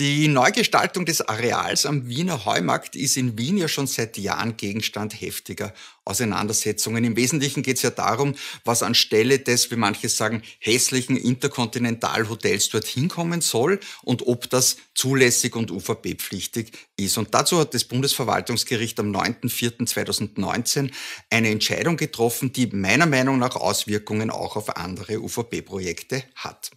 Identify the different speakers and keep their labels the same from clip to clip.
Speaker 1: Die Neugestaltung des Areals am Wiener Heumarkt ist in Wien ja schon seit Jahren Gegenstand heftiger Auseinandersetzungen. Im Wesentlichen geht es ja darum, was anstelle des, wie manche sagen, hässlichen Interkontinentalhotels dorthin kommen soll und ob das zulässig und UVP-pflichtig ist. Und dazu hat das Bundesverwaltungsgericht am 9.04.2019 eine Entscheidung getroffen, die meiner Meinung nach Auswirkungen auch auf andere UVP-Projekte hat.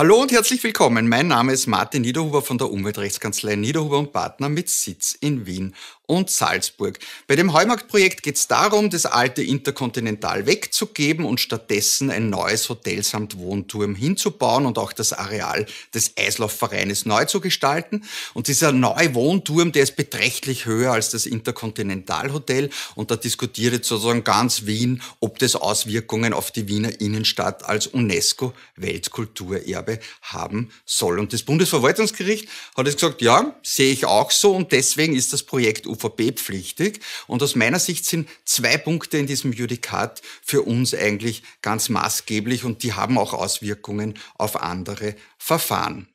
Speaker 1: Hallo und herzlich willkommen. Mein Name ist Martin Niederhuber von der Umweltrechtskanzlei Niederhuber und Partner mit Sitz in Wien und Salzburg. Bei dem Heumarktprojekt geht es darum, das alte Interkontinental wegzugeben und stattdessen ein neues Hotel samt Wohnturm hinzubauen und auch das Areal des Eislaufvereines neu zu gestalten. Und dieser neue Wohnturm, der ist beträchtlich höher als das Interkontinentalhotel und da diskutiert jetzt sozusagen ganz Wien, ob das Auswirkungen auf die Wiener Innenstadt als UNESCO-Weltkulturerbe haben soll. Und das Bundesverwaltungsgericht hat jetzt gesagt, ja, sehe ich auch so und deswegen ist das Projekt OVP-pflichtig. Und aus meiner Sicht sind zwei Punkte in diesem Judikat für uns eigentlich ganz maßgeblich und die haben auch Auswirkungen auf andere Verfahren.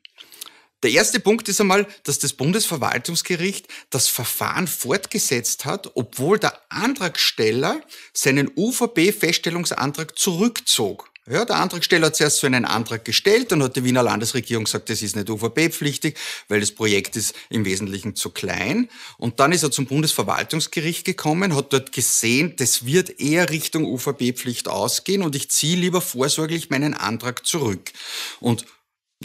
Speaker 1: Der erste Punkt ist einmal, dass das Bundesverwaltungsgericht das Verfahren fortgesetzt hat, obwohl der Antragsteller seinen UVP-Feststellungsantrag zurückzog. Ja, der Antragsteller hat zuerst so einen Antrag gestellt, dann hat die Wiener Landesregierung gesagt, das ist nicht UVP-pflichtig, weil das Projekt ist im Wesentlichen zu klein. Und dann ist er zum Bundesverwaltungsgericht gekommen, hat dort gesehen, das wird eher Richtung UVP-Pflicht ausgehen und ich ziehe lieber vorsorglich meinen Antrag zurück. Und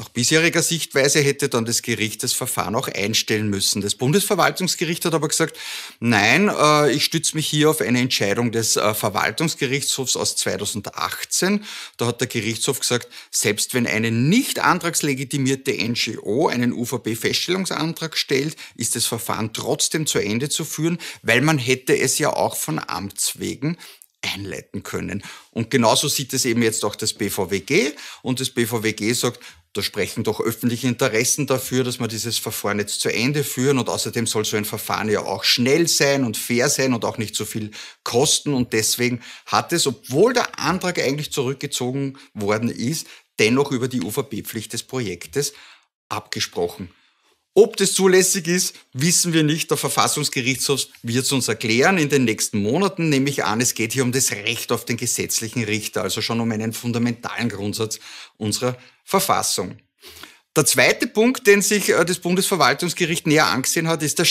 Speaker 1: nach bisheriger Sichtweise hätte dann das Gericht das Verfahren auch einstellen müssen. Das Bundesverwaltungsgericht hat aber gesagt, nein, äh, ich stütze mich hier auf eine Entscheidung des äh, Verwaltungsgerichtshofs aus 2018. Da hat der Gerichtshof gesagt, selbst wenn eine nicht antragslegitimierte NGO einen uvb feststellungsantrag stellt, ist das Verfahren trotzdem zu Ende zu führen, weil man hätte es ja auch von Amts wegen einleiten können. Und genauso sieht es eben jetzt auch das BVWG. Und das BVWG sagt, da sprechen doch öffentliche Interessen dafür, dass wir dieses Verfahren jetzt zu Ende führen. Und außerdem soll so ein Verfahren ja auch schnell sein und fair sein und auch nicht so viel kosten. Und deswegen hat es, obwohl der Antrag eigentlich zurückgezogen worden ist, dennoch über die UVP-Pflicht des Projektes abgesprochen. Ob das zulässig ist, wissen wir nicht. Der Verfassungsgerichtshof wird es uns erklären in den nächsten Monaten. Nehme ich an, es geht hier um das Recht auf den gesetzlichen Richter, also schon um einen fundamentalen Grundsatz unserer Verfassung. Der zweite Punkt, den sich äh, das Bundesverwaltungsgericht näher angesehen hat, ist der,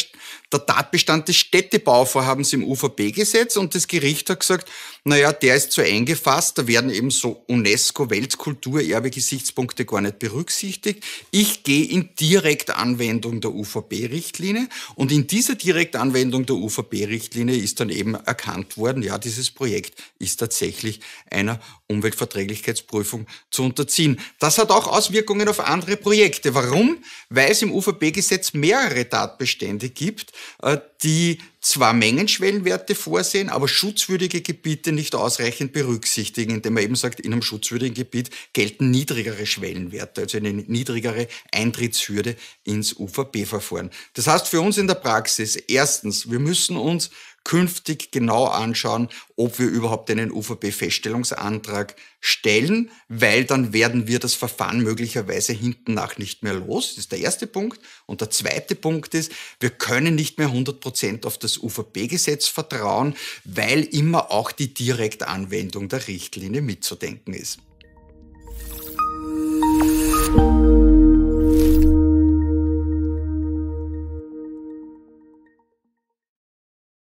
Speaker 1: der Tatbestand des Städtebauvorhabens im UVB-Gesetz. Und das Gericht hat gesagt, naja, der ist zu eingefasst, da werden eben so UNESCO-Weltkulturerbe-Gesichtspunkte gar nicht berücksichtigt. Ich gehe in Direktanwendung der UVB-Richtlinie. Und in dieser Direktanwendung der UVB-Richtlinie ist dann eben erkannt worden, ja, dieses Projekt ist tatsächlich einer Umweltverträglichkeitsprüfung zu unterziehen. Das hat auch Auswirkungen auf andere Projekte. Projekte. Warum? Weil es im uvp gesetz mehrere Tatbestände gibt, äh, die zwar Mengenschwellenwerte vorsehen, aber schutzwürdige Gebiete nicht ausreichend berücksichtigen, indem man eben sagt, in einem schutzwürdigen Gebiet gelten niedrigere Schwellenwerte, also eine niedrigere Eintrittshürde ins UVP-Verfahren. Das heißt für uns in der Praxis, erstens, wir müssen uns künftig genau anschauen, ob wir überhaupt einen UVP-Feststellungsantrag stellen, weil dann werden wir das Verfahren möglicherweise hinten nach nicht mehr los. Das ist der erste Punkt. Und der zweite Punkt ist, wir können nicht mehr 100 Prozent auf das UVP-Gesetz vertrauen, weil immer auch die Direktanwendung der Richtlinie mitzudenken ist.